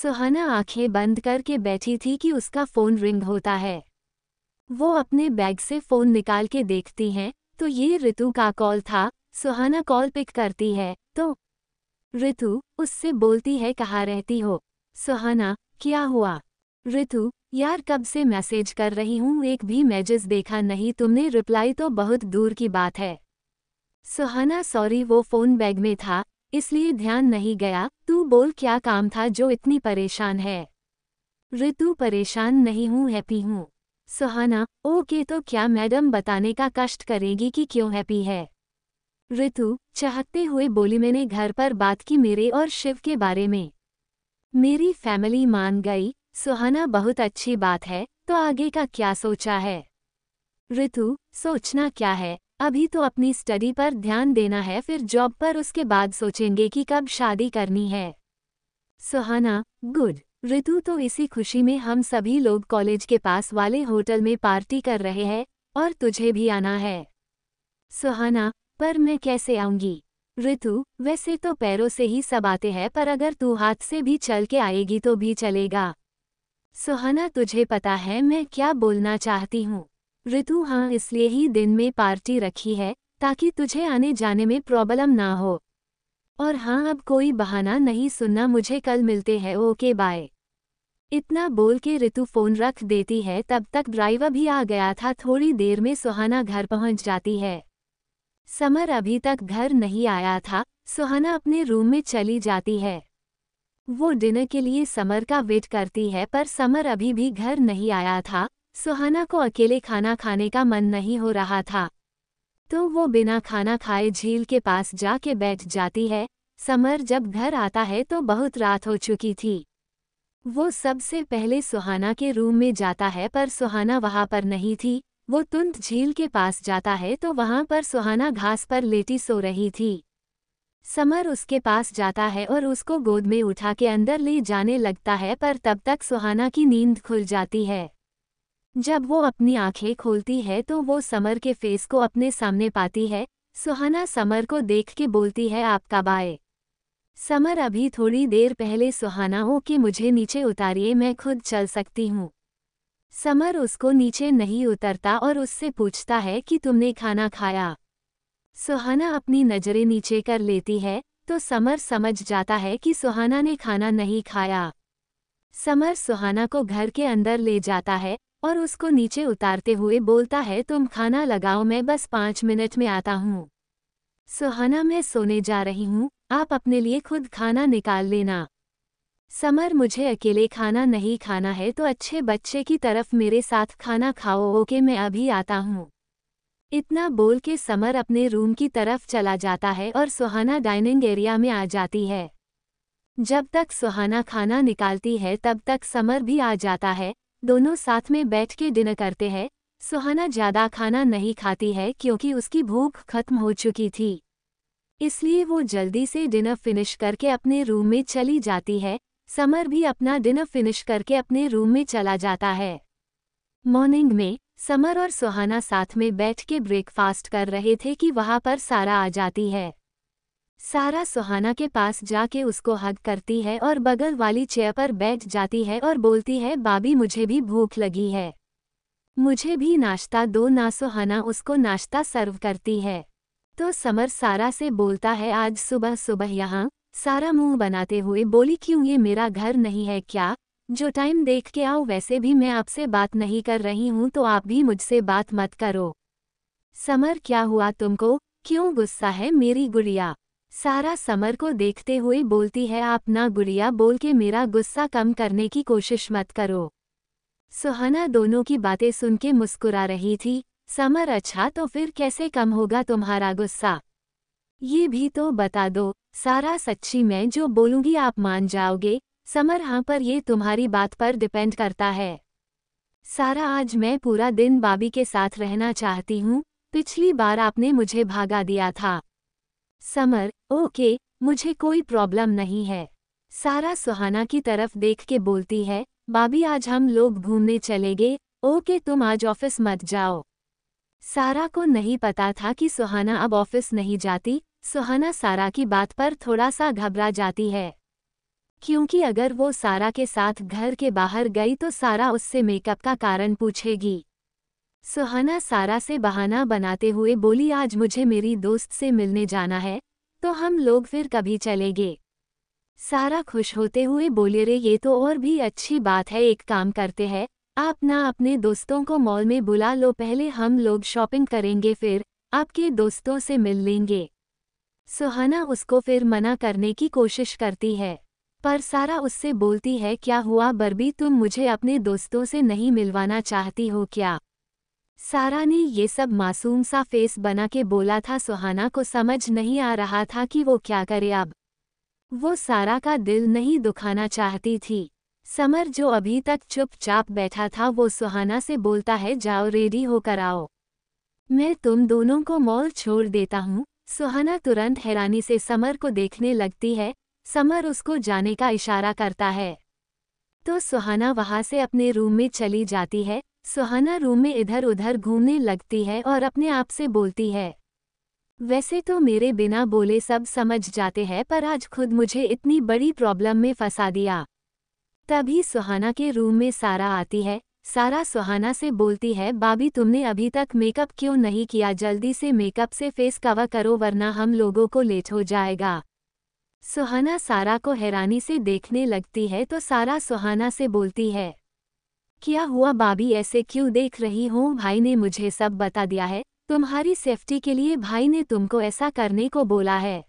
सुहाना आंखें बंद करके बैठी थी कि उसका फ़ोन रिंग होता है वो अपने बैग से फ़ोन निकाल के देखती हैं तो ये ऋतु का कॉल था सुहाना कॉल पिक करती है तो ऋतु उससे बोलती है कहाँ रहती हो सुहाना क्या हुआ ऋतु यार कब से मैसेज कर रही हूँ एक भी मैजेस देखा नहीं तुमने रिप्लाई तो बहुत दूर की बात है सुहाना सॉरी वो फ़ोन बैग में था इसलिए ध्यान नहीं गया तू बोल क्या काम था जो इतनी परेशान है ऋतु परेशान नहीं हूँ हैप्पी हूँ सुहाना ओके तो क्या मैडम बताने का कष्ट करेगी कि क्यों हैप्पी है ऋतु चाहते हुए बोली मैंने घर पर बात की मेरे और शिव के बारे में मेरी फैमिली मान गई सुहाना बहुत अच्छी बात है तो आगे का क्या सोचा है ऋतु सोचना क्या है अभी तो अपनी स्टडी पर ध्यान देना है फिर जॉब पर उसके बाद सोचेंगे कि कब शादी करनी है सुहाना गुड ऋतु तो इसी खुशी में हम सभी लोग कॉलेज के पास वाले होटल में पार्टी कर रहे हैं और तुझे भी आना है सुहाना पर मैं कैसे आऊंगी ऋतु वैसे तो पैरों से ही सब आते हैं पर अगर तू हाथ से भी चल के आएगी तो भी चलेगा सुहाना तुझे पता है मैं क्या बोलना चाहती हूँ ऋतु हाँ इसलिए ही दिन में पार्टी रखी है ताकि तुझे आने जाने में प्रॉब्लम ना हो और हाँ अब कोई बहाना नहीं सुनना मुझे कल मिलते हैं ओके बाय इतना बोल के ऋतु फोन रख देती है तब तक ड्राइवर भी आ गया था थोड़ी देर में सुहाना घर पहुंच जाती है समर अभी तक घर नहीं आया था सुहाना अपने रूम में चली जाती है वो डिनर के लिए समर का वेट करती है पर समर अभी भी घर नहीं आया था सुहाना को अकेले खाना खाने का मन नहीं हो रहा था तो वो बिना खाना खाए झील के पास जाके बैठ जाती है समर जब घर आता है तो बहुत रात हो चुकी थी वो सबसे पहले सुहाना के रूम में जाता है पर सुहाना वहाँ पर नहीं थी वो तुंत झील के पास जाता है तो वहाँ पर सुहाना घास पर लेटी सो रही थी समर उसके पास जाता है और उसको गोद में उठा के अंदर ले जाने लगता है पर तब तक सुहाना की नींद खुल जाती है जब वो अपनी आंखें खोलती है तो वो समर के फेस को अपने सामने पाती है सुहाना समर को देख के बोलती है आप कब आए समर अभी थोड़ी देर पहले सुहाना हो कि मुझे नीचे उतारिए मैं खुद चल सकती हूँ समर उसको नीचे नहीं उतरता और उससे पूछता है कि तुमने खाना खाया सुहाना अपनी नज़रें नीचे कर लेती है तो समर समझ जाता है कि सुहाना ने खाना नहीं खाया समर सुहाना को घर के अंदर ले जाता है और उसको नीचे उतारते हुए बोलता है तुम खाना लगाओ मैं बस पाँच मिनट में आता हूँ सुहाना मैं सोने जा रही हूँ आप अपने लिए खुद खाना निकाल लेना समर मुझे अकेले खाना नहीं खाना है तो अच्छे बच्चे की तरफ मेरे साथ खाना खाओ ओके मैं अभी आता हूँ इतना बोल के समर अपने रूम की तरफ चला जाता है और सुहाना डाइनिंग एरिया में आ जाती है जब तक सुहाना खाना निकालती है तब तक समर भी आ जाता है दोनों साथ में बैठ के डिनर करते हैं सुहाना ज़्यादा खाना नहीं खाती है क्योंकि उसकी भूख खत्म हो चुकी थी इसलिए वो जल्दी से डिनर फिनिश करके अपने रूम में चली जाती है समर भी अपना डिनर फिनिश करके अपने रूम में चला जाता है मॉर्निंग में समर और सुहाना साथ में बैठ के ब्रेकफास्ट कर रहे थे कि वहाँ पर सारा आ जाती है सारा सुहाना के पास जाके उसको हग करती है और बगल वाली चेयर पर बैठ जाती है और बोलती है बाबी मुझे भी भूख लगी है मुझे भी नाश्ता दो ना सुहाना उसको नाश्ता सर्व करती है तो समर सारा से बोलता है आज सुबह सुबह यहाँ सारा मुंह बनाते हुए बोली क्यों ये मेरा घर नहीं है क्या जो टाइम देख के आओ वैसे भी मैं आपसे बात नहीं कर रही हूँ तो आप भी मुझसे बात मत करो समर क्या हुआ तुमको क्यों गुस्सा है मेरी गुड़िया सारा समर को देखते हुए बोलती है आप ना गुड़िया बोल के मेरा गुस्सा कम करने की कोशिश मत करो सुहाना दोनों की बातें सुन के मुस्कुरा रही थी समर अच्छा तो फिर कैसे कम होगा तुम्हारा गुस्सा ये भी तो बता दो सारा सच्ची मैं जो बोलूँगी आप मान जाओगे समर हाँ पर ये तुम्हारी बात पर डिपेंड करता है सारा आज मैं पूरा दिन बाबी के साथ रहना चाहती हूँ पिछली बार आपने मुझे भागा दिया था समर ओके मुझे कोई प्रॉब्लम नहीं है सारा सुहाना की तरफ देख के बोलती है बाबी आज हम लोग घूमने चले गए ओके तुम आज ऑफिस मत जाओ सारा को नहीं पता था कि सुहाना अब ऑफिस नहीं जाती सुहाना सारा की बात पर थोड़ा सा घबरा जाती है क्योंकि अगर वो सारा के साथ घर के बाहर गई तो सारा उससे मेकअप का कारण पूछेगी सुहाना सारा से बहाना बनाते हुए बोली आज मुझे मेरी दोस्त से मिलने जाना है तो हम लोग फिर कभी चलेंगे सारा खुश होते हुए बोले रे ये तो और भी अच्छी बात है एक काम करते हैं आप ना अपने दोस्तों को मॉल में बुला लो पहले हम लोग शॉपिंग करेंगे फिर आपके दोस्तों से मिल लेंगे सुहाना उसको फिर मना करने की कोशिश करती है पर सारा उससे बोलती है क्या हुआ बर्बी तुम मुझे अपने दोस्तों से नहीं मिलवाना चाहती हो क्या सारा ने ये सब मासूम सा फेस बना के बोला था सुहाना को समझ नहीं आ रहा था कि वो क्या करे अब वो सारा का दिल नहीं दुखाना चाहती थी समर जो अभी तक चुपचाप बैठा था वो सुहाना से बोलता है जाओ रेडी होकर आओ मैं तुम दोनों को मॉल छोड़ देता हूँ सुहाना तुरंत हैरानी से समर को देखने लगती है समर उसको जाने का इशारा करता है तो सुहाना वहाँ से अपने रूम में चली जाती है सुहाना रूम में इधर उधर घूमने लगती है और अपने आप से बोलती है वैसे तो मेरे बिना बोले सब समझ जाते हैं पर आज खुद मुझे इतनी बड़ी प्रॉब्लम में फंसा दिया तभी सुहाना के रूम में सारा आती है सारा सुहाना से बोलती है बाबी तुमने अभी तक मेकअप क्यों नहीं किया जल्दी से मेकअप से फेस कवर करो वरना हम लोगों को लेट हो जाएगा सुहाना सारा को हैरानी से देखने लगती है तो सारा सुहाना से बोलती है क्या हुआ बाबी ऐसे क्यों देख रही हो भाई ने मुझे सब बता दिया है तुम्हारी सेफ्टी के लिए भाई ने तुमको ऐसा करने को बोला है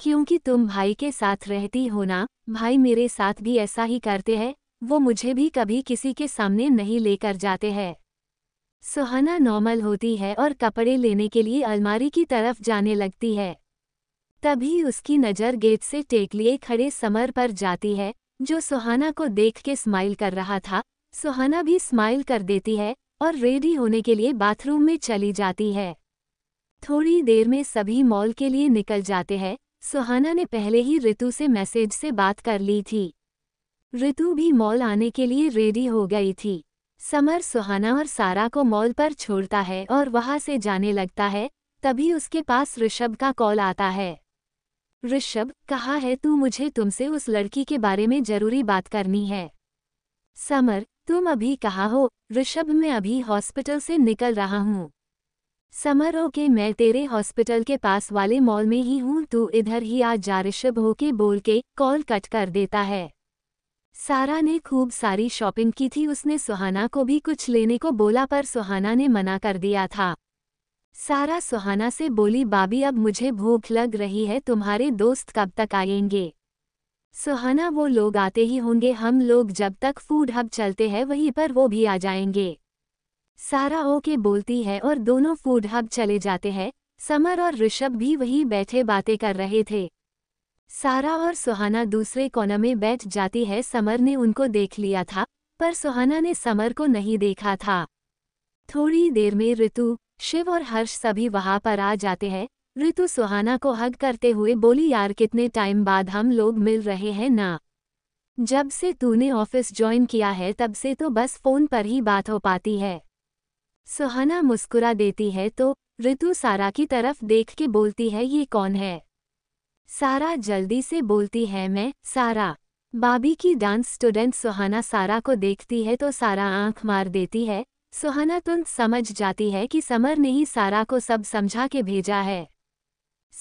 क्योंकि तुम भाई के साथ रहती हो ना भाई मेरे साथ भी ऐसा ही करते हैं वो मुझे भी कभी किसी के सामने नहीं लेकर जाते हैं सुहाना नॉर्मल होती है और कपड़े लेने के लिए अलमारी की तरफ जाने लगती है तभी उसकी नज़र गेट से टेक लिए खड़े समर पर जाती है जो सुहाना को देख के स्माइल कर रहा था सुहाना भी स्माइल कर देती है और रेडी होने के लिए बाथरूम में चली जाती है थोड़ी देर में सभी मॉल के लिए निकल जाते हैं सुहाना ने पहले ही ऋतु से मैसेज से बात कर ली थी ऋतु भी मॉल आने के लिए रेडी हो गई थी समर सुहाना और सारा को मॉल पर छोड़ता है और वहाँ से जाने लगता है तभी उसके पास ऋषभ का कॉल आता है ऋषभ कहा है तू मुझे तुमसे उस लड़की के बारे में जरूरी बात करनी है समर तुम अभी कहा हो ऋषभ मैं अभी हॉस्पिटल से निकल रहा हूँ समर ओके मैं तेरे हॉस्पिटल के पास वाले मॉल में ही हूँ तू इधर ही आ जा ऋषभ होके बोल के कॉल कट कर देता है सारा ने खूब सारी शॉपिंग की थी उसने सुहाना को भी कुछ लेने को बोला पर सुहाना ने मना कर दिया था सारा सुहाना से बोली बाबी अब मुझे भूख लग रही है तुम्हारे दोस्त कब तक आएंगे सुहाना वो लोग आते ही होंगे हम लोग जब तक फूड हब चलते हैं वहीं पर वो भी आ जाएंगे सारा ओके बोलती है और दोनों फूड हब चले जाते हैं समर और ऋषभ भी वहीं बैठे बातें कर रहे थे सारा और सुहाना दूसरे कोने में बैठ जाती है समर ने उनको देख लिया था पर सुहाना ने समर को नहीं देखा था थोड़ी देर में ऋतु शिव और हर्ष सभी वहाँ पर आ जाते हैं ऋतु सुहाना को हग करते हुए बोली यार कितने टाइम बाद हम लोग मिल रहे हैं ना जब से तूने ऑफिस ज्वाइन किया है तब से तो बस फोन पर ही बात हो पाती है सुहाना मुस्कुरा देती है तो ऋतु सारा की तरफ देख के बोलती है ये कौन है सारा जल्दी से बोलती है मैं सारा बाबी की डांस स्टूडेंट सुहाना सारा को देखती है तो सारा आंख मार देती है सुहाना तुरंत समझ जाती है कि समर ने ही सारा को सब समझा के भेजा है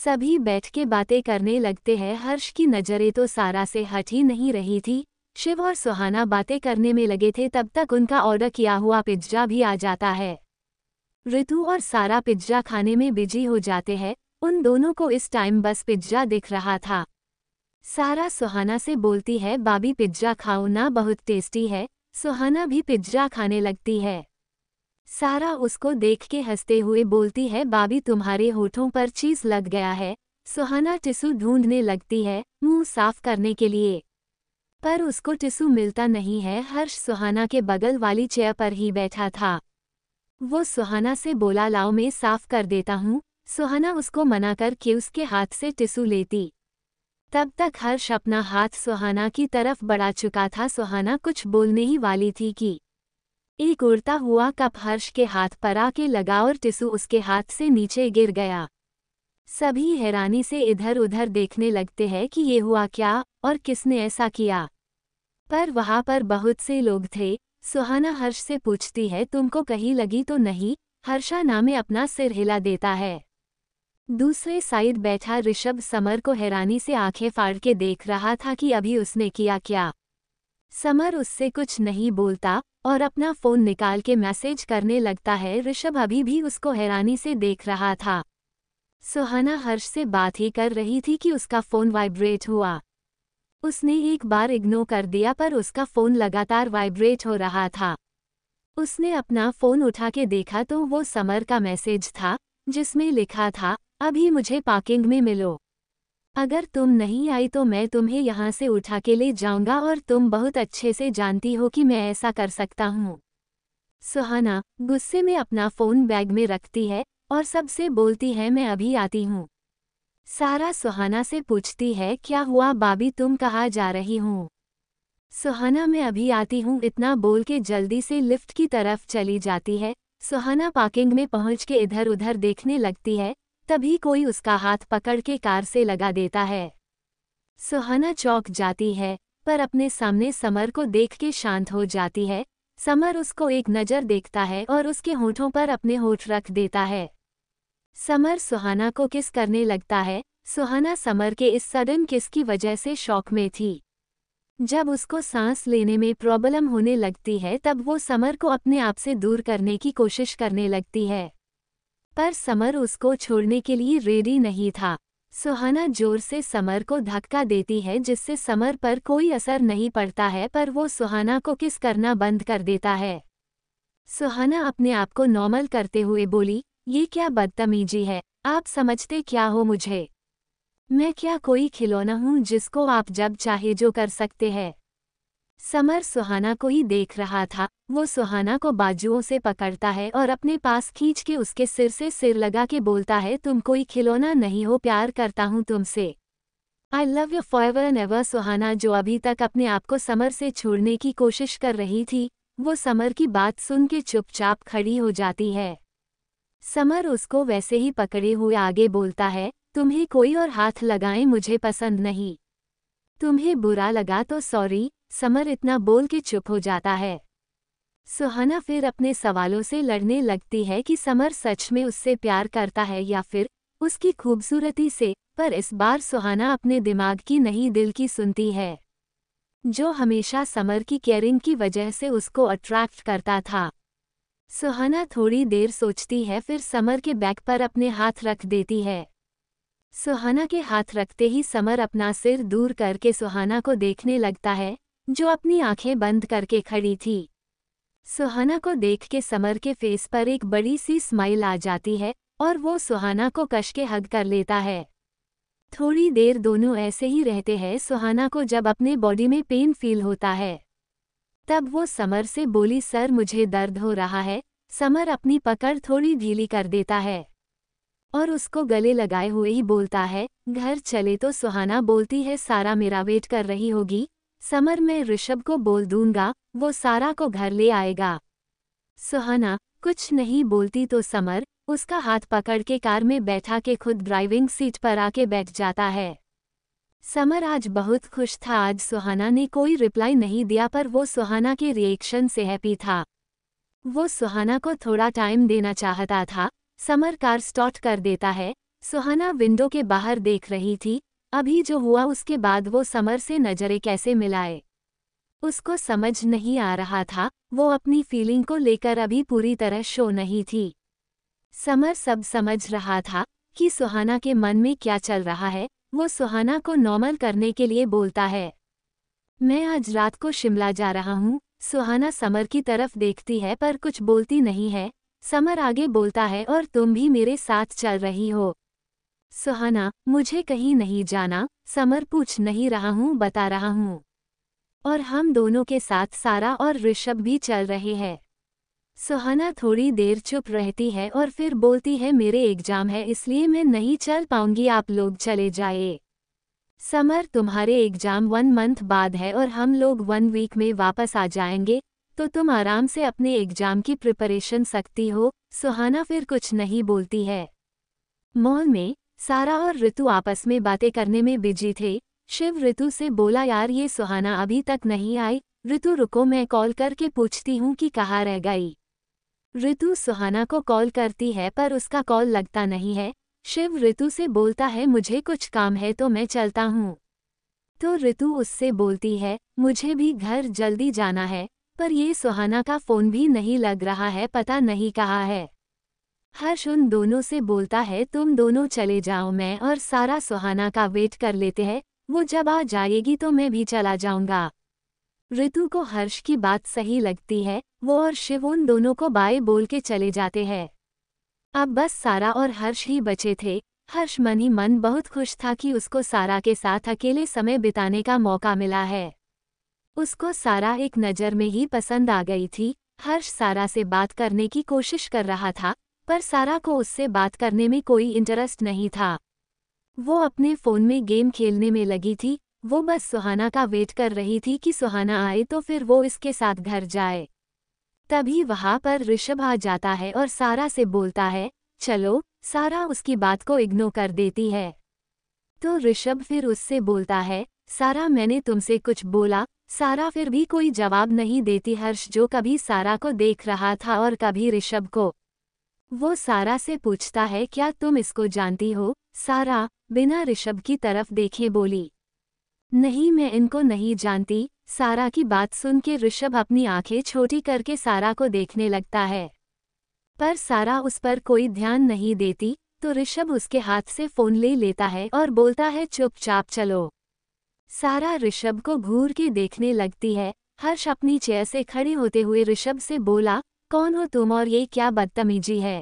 सभी बैठ के बातें करने लगते हैं हर्ष की नज़रें तो सारा से हट ही नहीं रही थी शिव और सुहाना बातें करने में लगे थे तब तक उनका ऑर्डर किया हुआ पिज्जा भी आ जाता है ऋतु और सारा पिज्जा खाने में बिजी हो जाते हैं उन दोनों को इस टाइम बस पिज्जा दिख रहा था सारा सुहाना से बोलती है बाबी पिज्जा खाओ ना बहुत टेस्टी है सुहाना भी पिज्जा खाने लगती है सारा उसको देख के हंसते हुए बोलती है बाबी तुम्हारे होठों पर चीज लग गया है सुहाना टिसू ढूंढने लगती है मुंह साफ करने के लिए पर उसको टिसू मिलता नहीं है हर्ष सुहाना के बगल वाली चेयर पर ही बैठा था वो सुहाना से बोला लाओ मैं साफ कर देता हूँ सुहाना उसको मना करके उसके हाथ से टिसू लेती तब तक हर्ष अपना हाथ सुहाना की तरफ बढ़ा चुका था सुहाना कुछ बोलने ही वाली थी कि ई गुड़ता हुआ कप हर्ष के हाथ पर आके लगा और टिसू उसके हाथ से नीचे गिर गया सभी हैरानी से इधर उधर देखने लगते हैं कि ये हुआ क्या और किसने ऐसा किया पर वहाँ पर बहुत से लोग थे सुहाना हर्ष से पूछती है तुमको कहीं लगी तो नहीं हर्षा नामे अपना सिर हिला देता है दूसरे साइड बैठा ऋषभ समर को हैरानी से आंखें फाड़ के देख रहा था कि अभी उसने किया क्या समर उससे कुछ नहीं बोलता और अपना फोन निकाल के मैसेज करने लगता है ऋषभ अभी भी उसको हैरानी से देख रहा था सुहाना हर्ष से बात ही कर रही थी कि उसका फोन वाइब्रेट हुआ उसने एक बार इग्नोर कर दिया पर उसका फोन लगातार वाइब्रेट हो रहा था उसने अपना फोन उठा के देखा तो वो समर का मैसेज था जिसमें लिखा था अभी मुझे पार्किंग में मिलो अगर तुम नहीं आई तो मैं तुम्हें यहाँ से उठा के ले जाऊंगा और तुम बहुत अच्छे से जानती हो कि मैं ऐसा कर सकता हूँ सुहाना गुस्से में अपना फ़ोन बैग में रखती है और सबसे बोलती है मैं अभी आती हूँ सारा सुहाना से पूछती है क्या हुआ बाबी तुम कहाँ जा रही हूँ सुहाना मैं अभी आती हूँ इतना बोल के जल्दी से लिफ्ट की तरफ चली जाती है सुहाना पार्किंग में पहुँच के इधर उधर देखने लगती है तभी कोई उसका हाथ पकड़ के कार से लगा देता है सुहाना चौक जाती है पर अपने सामने समर को देख के शांत हो जाती है समर उसको एक नज़र देखता है और उसके होठों पर अपने होठ रख देता है समर सुहाना को किस करने लगता है सुहाना समर के इस सडन किस की वजह से शौक में थी जब उसको सांस लेने में प्रॉब्लम होने लगती है तब वो समर को अपने आप से दूर करने की कोशिश करने लगती है पर समर उसको छोड़ने के लिए रेडी नहीं था सुहाना जोर से समर को धक्का देती है जिससे समर पर कोई असर नहीं पड़ता है पर वो सुहाना को किस करना बंद कर देता है सुहाना अपने आप को नॉर्मल करते हुए बोली ये क्या बदतमीजी है आप समझते क्या हो मुझे मैं क्या कोई खिलौना हूँ जिसको आप जब चाहे जो कर सकते हैं समर सुहाना को ही देख रहा था वो सुहाना को बाजुओं से पकड़ता है और अपने पास खींच के उसके सिर से सिर लगा के बोलता है तुम कोई खिलौना नहीं हो प्यार करता हूँ तुमसे I love you forever Suhana जो अभी तक अपने आप को समर से छोड़ने की कोशिश कर रही थी वो समर की बात सुन के चुपचाप खड़ी हो जाती है समर उसको वैसे ही पकड़े हुए आगे बोलता है तुम्हें कोई और हाथ लगाए मुझे पसंद नहीं तुम्हें बुरा लगा तो सॉरी समर इतना बोल के चुप हो जाता है सुहाना फिर अपने सवालों से लड़ने लगती है कि समर सच में उससे प्यार करता है या फिर उसकी खूबसूरती से पर इस बार सुहाना अपने दिमाग की नहीं दिल की सुनती है जो हमेशा समर की केयरिंग की वजह से उसको अट्रैक्ट करता था सुहाना थोड़ी देर सोचती है फिर समर के बैक पर अपने हाथ रख देती है सुहाना के हाथ रखते ही समर अपना सिर दूर करके सुहाना को देखने लगता है जो अपनी आंखें बंद करके खड़ी थी सुहाना को देख के समर के फेस पर एक बड़ी सी स्माइल आ जाती है और वो सुहाना को कश के हग कर लेता है थोड़ी देर दोनों ऐसे ही रहते हैं सुहाना को जब अपने बॉडी में पेन फील होता है तब वो समर से बोली सर मुझे दर्द हो रहा है समर अपनी पकड़ थोड़ी ढीली कर देता है और उसको गले लगाए हुए ही बोलता है घर चले तो सुहाना बोलती है सारा मेरा वेट कर रही होगी समर में ऋषभ को बोल दूंगा वो सारा को घर ले आएगा सुहाना कुछ नहीं बोलती तो समर उसका हाथ पकड़ के कार में बैठा के खुद ड्राइविंग सीट पर आके बैठ जाता है समर आज बहुत खुश था आज सुहाना ने कोई रिप्लाई नहीं दिया पर वो सुहाना के रिएक्शन से हैप्पी था वो सुहाना को थोड़ा टाइम देना चाहता था समर कार स्टार्ट कर देता है सुहाना विंडो के बाहर देख रही थी अभी जो हुआ उसके बाद वो समर से नज़रें कैसे मिलाए उसको समझ नहीं आ रहा था वो अपनी फीलिंग को लेकर अभी पूरी तरह शो नहीं थी समर सब समझ रहा था कि सुहाना के मन में क्या चल रहा है वो सुहाना को नॉर्मल करने के लिए बोलता है मैं आज रात को शिमला जा रहा हूँ सुहाना समर की तरफ देखती है पर कुछ बोलती नहीं है समर आगे बोलता है और तुम भी मेरे साथ चल रही हो सुहाना मुझे कहीं नहीं जाना समर पूछ नहीं रहा हूँ बता रहा हूँ और हम दोनों के साथ सारा और ऋषभ भी चल रहे हैं सुहाना थोड़ी देर चुप रहती है और फिर बोलती है मेरे एग्जाम है इसलिए मैं नहीं चल पाऊंगी आप लोग चले जाए समर तुम्हारे एग्जाम वन मंथ बाद है और हम लोग वन वीक में वापस आ जाएंगे तो तुम आराम से अपने एग्जाम की प्रिपरेशन सकती हो सुहाना फिर कुछ नहीं बोलती है मॉल में सारा और ऋतु आपस में बातें करने में बिजी थे शिव ऋतु से बोला यार ये सुहाना अभी तक नहीं आई ऋतु रुको मैं कॉल करके पूछती हूँ कि कहाँ रह गई ऋतु सुहाना को कॉल करती है पर उसका कॉल लगता नहीं है शिव ऋतु से बोलता है मुझे कुछ काम है तो मैं चलता हूँ तो ऋतु उससे बोलती है मुझे भी घर जल्दी जाना है पर ये सुहाना का फ़ोन भी नहीं लग रहा है पता नहीं कहाँ है हर्ष उन दोनों से बोलता है तुम दोनों चले जाओ मैं और सारा सुहाना का वेट कर लेते हैं वो जब आ जाएगी तो मैं भी चला जाऊंगा ऋतु को हर्ष की बात सही लगती है वो और शिव उन दोनों को बाय बोल के चले जाते हैं अब बस सारा और हर्ष ही बचे थे हर्ष मन ही मन बहुत खुश था कि उसको सारा के साथ अकेले समय बिताने का मौका मिला है उसको सारा एक नज़र में ही पसंद आ गई थी हर्ष सारा से बात करने की कोशिश कर रहा था पर सारा को उससे बात करने में कोई इंटरेस्ट नहीं था वो अपने फ़ोन में गेम खेलने में लगी थी वो बस सुहाना का वेट कर रही थी कि सुहाना आए तो फिर वो इसके साथ घर जाए तभी वहाँ पर ऋषभ आ जाता है और सारा से बोलता है चलो सारा उसकी बात को इग्नोर कर देती है तो ऋषभ फिर उससे बोलता है सारा मैंने तुमसे कुछ बोला सारा फिर भी कोई जवाब नहीं देती हर्ष जो कभी सारा को देख रहा था और कभी ऋषभ को वो सारा से पूछता है क्या तुम इसको जानती हो सारा बिना ऋषभ की तरफ देखे बोली नहीं मैं इनको नहीं जानती सारा की बात सुन के ऋषभ अपनी आंखें छोटी करके सारा को देखने लगता है पर सारा उस पर कोई ध्यान नहीं देती तो ऋषभ उसके हाथ से फोन ले लेता है और बोलता है चुपचाप चलो सारा ऋषभ को घूर के देखने लगती है हर्ष अपनी चेयर से खड़े होते हुए ऋषभ से बोला कौन हो तुम और ये क्या बदतमीजी है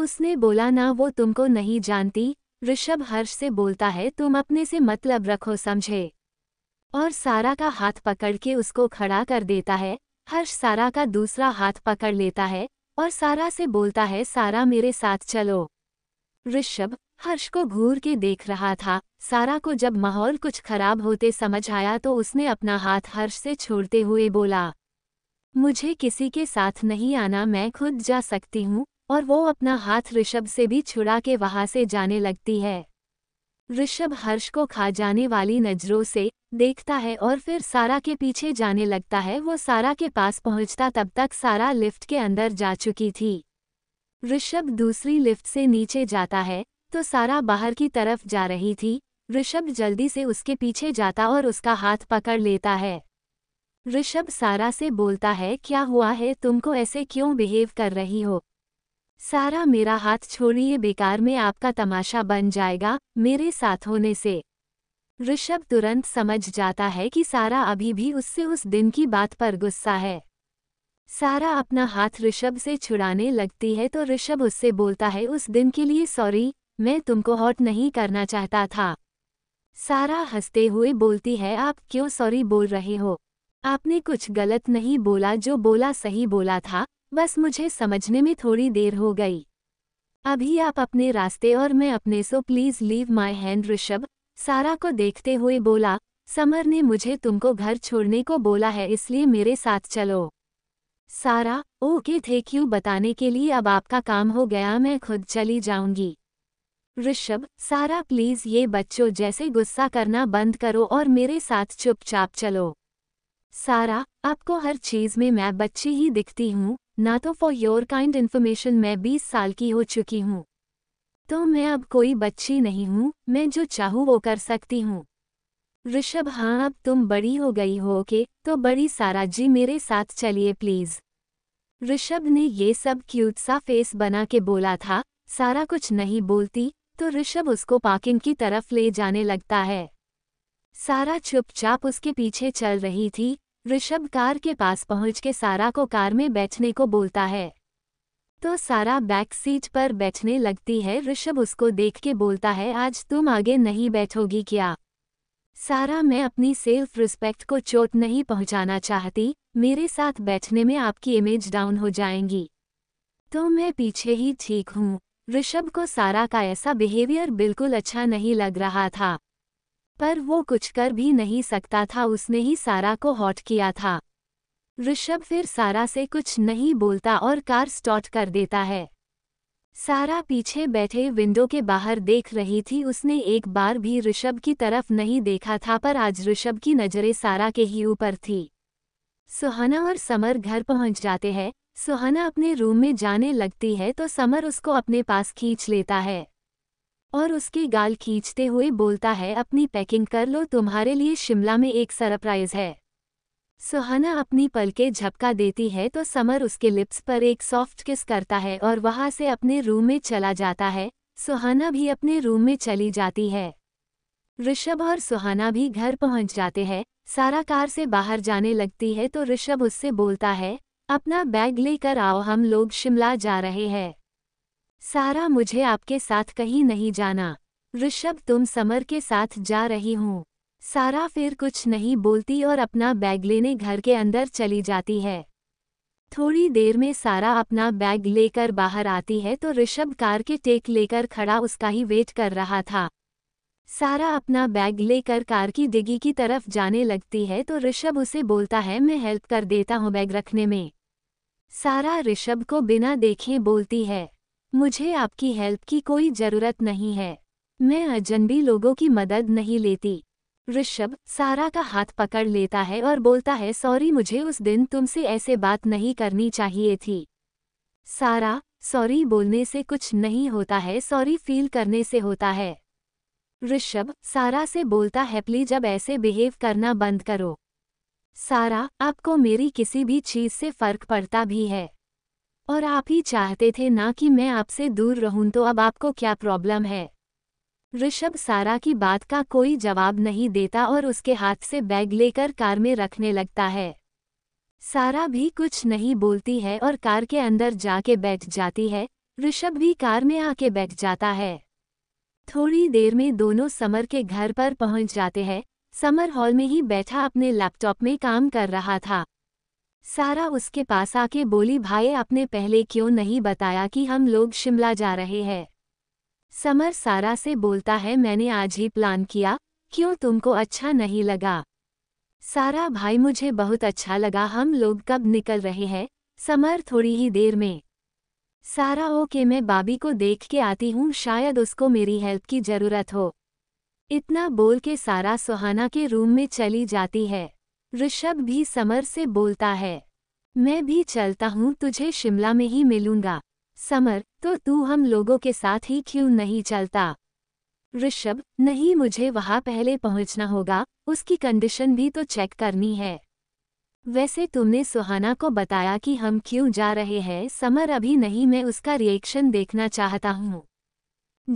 उसने बोला ना वो तुमको नहीं जानती ऋषभ हर्ष से बोलता है तुम अपने से मतलब रखो समझे और सारा का हाथ पकड़ के उसको खड़ा कर देता है हर्ष सारा का दूसरा हाथ पकड़ लेता है और सारा से बोलता है सारा मेरे साथ चलो ऋषभ हर्ष को घूर के देख रहा था सारा को जब माहौल कुछ खराब होते समझ आया तो उसने अपना हाथ हर्ष से छोड़ते हुए बोला मुझे किसी के साथ नहीं आना मैं खुद जा सकती हूँ और वो अपना हाथ ऋषभ से भी छुड़ा के वहाँ से जाने लगती है ऋषभ हर्ष को खा जाने वाली नज़रों से देखता है और फिर सारा के पीछे जाने लगता है वो सारा के पास पहुंचता तब तक सारा लिफ्ट के अंदर जा चुकी थी ऋषभ दूसरी लिफ्ट से नीचे जाता है तो सारा बाहर की तरफ जा रही थी ऋषभ जल्दी से उसके पीछे जाता और उसका हाथ पकड़ लेता है ऋषभ सारा से बोलता है क्या हुआ है तुमको ऐसे क्यों बिहेव कर रही हो सारा मेरा हाथ छोड़िए बेकार में आपका तमाशा बन जाएगा मेरे साथ होने से ऋषभ तुरंत समझ जाता है कि सारा अभी भी उससे उस दिन की बात पर गुस्सा है सारा अपना हाथ ऋषभ से छुड़ाने लगती है तो ऋषभ उससे बोलता है उस दिन के लिए सॉरी मैं तुमको हॉट नहीं करना चाहता था सारा हंसते हुए बोलती है आप क्यों सॉरी बोल रहे हो आपने कुछ गलत नहीं बोला जो बोला सही बोला था बस मुझे समझने में थोड़ी देर हो गई अभी आप अपने रास्ते और मैं अपने so please leave my hand Rishabh Sara को देखते हुए बोला समर ने मुझे तुमको घर छोड़ने को बोला है इसलिए मेरे साथ चलो सारा ओके थे यू बताने के लिए अब आपका काम हो गया मैं खुद चली जाऊंगी ऋषभ सारा प्लीज ये बच्चों जैसे गुस्सा करना बंद करो और मेरे साथ चुपचाप चलो सारा आपको हर चीज़ में मैं बच्ची ही दिखती हूँ ना तो फॉर योर काइंड इन्फॉर्मेशन मैं बीस साल की हो चुकी हूँ तो मैं अब कोई बच्ची नहीं हूँ मैं जो चाहूँ वो कर सकती हूँ ऋषभ हाँ अब तुम बड़ी हो गई हो के तो बड़ी सारा जी मेरे साथ चलिए प्लीज़ ऋषभ ने ये सब क्यूट सा फेस बना के बोला था सारा कुछ नहीं बोलती तो ऋषभ उसको पार्किंग की तरफ ले जाने लगता है सारा चुपचाप उसके पीछे चल रही थी ऋषभ कार के पास पहुंच के सारा को कार में बैठने को बोलता है तो सारा बैक सीट पर बैठने लगती है ऋषभ उसको देख के बोलता है आज तुम आगे नहीं बैठोगी क्या सारा मैं अपनी सेल्फ रिस्पेक्ट को चोट नहीं पहुंचाना चाहती मेरे साथ बैठने में आपकी इमेज डाउन हो जाएंगी तो मैं पीछे ही ठीक हूँ ऋषभ को सारा का ऐसा बिहेवियर बिल्कुल अच्छा नहीं लग रहा था पर वो कुछ कर भी नहीं सकता था उसने ही सारा को हॉट किया था ऋषभ फिर सारा से कुछ नहीं बोलता और कार स्टॉट कर देता है सारा पीछे बैठे विंडो के बाहर देख रही थी उसने एक बार भी ऋषभ की तरफ नहीं देखा था पर आज ऋषभ की नज़रें सारा के ही ऊपर थी सुहाना और समर घर पहुंच जाते हैं सुहाना अपने रूम में जाने लगती है तो समर उसको अपने पास खींच लेता है और उसकी गाल खींचते हुए बोलता है अपनी पैकिंग कर लो तुम्हारे लिए शिमला में एक सरप्राइज है सुहाना अपनी पलके झपका देती है तो समर उसके लिप्स पर एक सॉफ्ट किस करता है और वहां से अपने रूम में चला जाता है सुहाना भी अपने रूम में चली जाती है ऋषभ और सुहाना भी घर पहुंच जाते हैं सारा कार से बाहर जाने लगती है तो ऋषभ उससे बोलता है अपना बैग लेकर आओ हम लोग शिमला जा रहे हैं सारा मुझे आपके साथ कहीं नहीं जाना ऋषभ तुम समर के साथ जा रही हूँ सारा फिर कुछ नहीं बोलती और अपना बैग लेने घर के अंदर चली जाती है थोड़ी देर में सारा अपना बैग लेकर बाहर आती है तो ऋषभ कार के टेक लेकर खड़ा उसका ही वेट कर रहा था सारा अपना बैग लेकर कार की डिगी की तरफ जाने लगती है तो ऋषभ उसे बोलता है मैं हेल्प कर देता हूँ बैग रखने में सारा ऋषभ को बिना देखे बोलती है मुझे आपकी हेल्प की कोई ज़रूरत नहीं है मैं अजनबी लोगों की मदद नहीं लेती ऋषभ सारा का हाथ पकड़ लेता है और बोलता है सॉरी मुझे उस दिन तुमसे ऐसे बात नहीं करनी चाहिए थी सारा सॉरी बोलने से कुछ नहीं होता है सॉरी फील करने से होता है ऋषभ सारा से बोलता है प्लीज अब ऐसे बिहेव करना बंद करो सारा आपको मेरी किसी भी चीज़ से फ़र्क पड़ता भी है और आप ही चाहते थे ना कि मैं आपसे दूर रहूं तो अब आपको क्या प्रॉब्लम है ऋषभ सारा की बात का कोई जवाब नहीं देता और उसके हाथ से बैग लेकर कार में रखने लगता है सारा भी कुछ नहीं बोलती है और कार के अंदर जाके बैठ जाती है ऋषभ भी कार में आके बैठ जाता है थोड़ी देर में दोनों समर के घर पर पहुंच जाते हैं समर हॉल में ही बैठा अपने लैपटॉप में काम कर रहा था सारा उसके पास आके बोली भाई आपने पहले क्यों नहीं बताया कि हम लोग शिमला जा रहे हैं समर सारा से बोलता है मैंने आज ही प्लान किया क्यों तुमको अच्छा नहीं लगा सारा भाई मुझे बहुत अच्छा लगा हम लोग कब निकल रहे हैं समर थोड़ी ही देर में सारा हो के मैं बाबी को देख के आती हूँ शायद उसको मेरी हेल्प की जरूरत हो इतना बोल के सारा सुहाना के रूम में चली जाती है ऋषभ भी समर से बोलता है मैं भी चलता हूँ तुझे शिमला में ही मिलूंगा समर तो तू हम लोगों के साथ ही क्यों नहीं चलता ऋषभ नहीं मुझे वहाँ पहले पहुँचना होगा उसकी कंडीशन भी तो चेक करनी है वैसे तुमने सुहाना को बताया कि हम क्यों जा रहे हैं समर अभी नहीं मैं उसका रिएक्शन देखना चाहता हूँ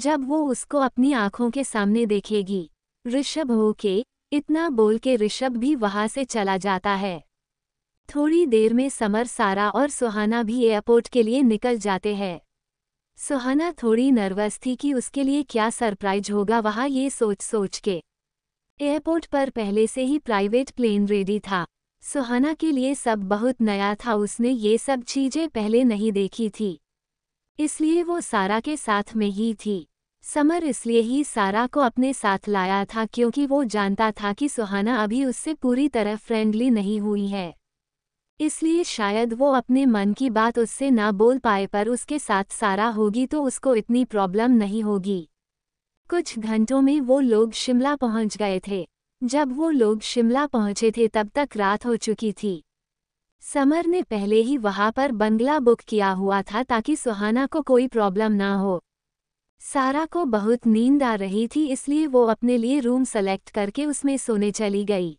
जब वो उसको अपनी आंखों के सामने देखेगी ऋषभ होके इतना बोल के ऋषभ भी वहां से चला जाता है थोड़ी देर में समर सारा और सुहाना भी एयरपोर्ट के लिए निकल जाते हैं सुहाना थोड़ी नर्वस थी कि उसके लिए क्या सरप्राइज होगा वहां ये सोच सोच के एयरपोर्ट पर पहले से ही प्राइवेट प्लेन रेडी था सुहाना के लिए सब बहुत नया था उसने ये सब चीजें पहले नहीं देखी थी इसलिए वो सारा के साथ में ही थी समर इसलिए ही सारा को अपने साथ लाया था क्योंकि वो जानता था कि सुहाना अभी उससे पूरी तरह फ्रेंडली नहीं हुई है इसलिए शायद वो अपने मन की बात उससे ना बोल पाए पर उसके साथ सारा होगी तो उसको इतनी प्रॉब्लम नहीं होगी कुछ घंटों में वो लोग शिमला पहुंच गए थे जब वो लोग शिमला पहुंचे थे तब तक रात हो चुकी थी समर ने पहले ही वहाँ पर बंगला बुक किया हुआ था ताकि सुहाना को कोई प्रॉब्लम ना हो सारा को बहुत नींद आ रही थी इसलिए वो अपने लिए रूम सेलेक्ट करके उसमें सोने चली गई